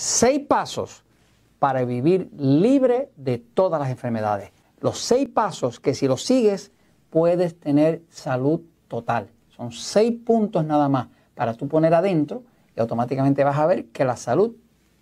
Seis pasos para vivir libre de todas las enfermedades. Los seis pasos que si los sigues puedes tener salud total. Son seis puntos nada más para tú poner adentro y automáticamente vas a ver que la salud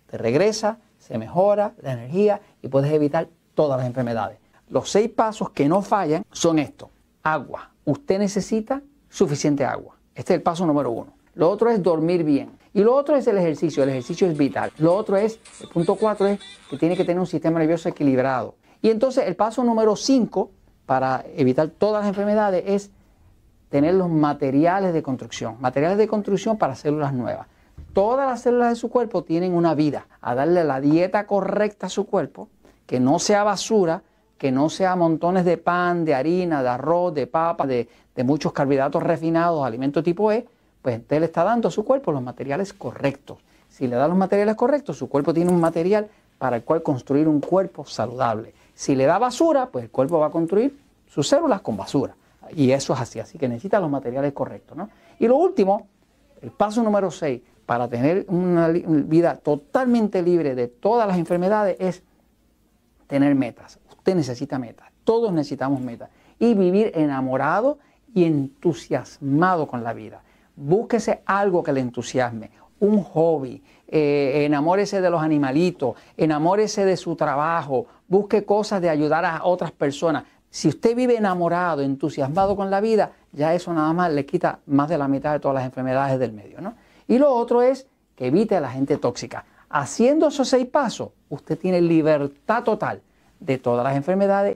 te regresa, se mejora, la energía y puedes evitar todas las enfermedades. Los seis pasos que no fallan son estos. Agua. Usted necesita suficiente agua. Este es el paso número uno. Lo otro es dormir bien. Y lo otro es el ejercicio, el ejercicio es vital. Lo otro es, el punto 4 es que tiene que tener un sistema nervioso equilibrado. Y entonces el paso número 5 para evitar todas las enfermedades es tener los materiales de construcción, materiales de construcción para células nuevas. Todas las células de su cuerpo tienen una vida, a darle la dieta correcta a su cuerpo, que no sea basura, que no sea montones de pan, de harina, de arroz, de papa, de, de muchos carbohidratos refinados, alimentos tipo E, pues usted le está dando a su cuerpo los materiales correctos. Si le da los materiales correctos, su cuerpo tiene un material para el cual construir un cuerpo saludable. Si le da basura, pues el cuerpo va a construir sus células con basura. Y eso es así, así que necesita los materiales correctos. ¿no? Y lo último, el paso número 6 para tener una vida totalmente libre de todas las enfermedades es tener metas. Usted necesita metas, todos necesitamos metas. Y vivir enamorado y entusiasmado con la vida búsquese algo que le entusiasme, un hobby, eh, enamórese de los animalitos, enamórese de su trabajo, busque cosas de ayudar a otras personas. Si usted vive enamorado, entusiasmado con la vida, ya eso nada más le quita más de la mitad de todas las enfermedades del medio. Y lo otro es que evite a la gente tóxica. Haciendo esos seis pasos, usted tiene libertad total de todas las enfermedades.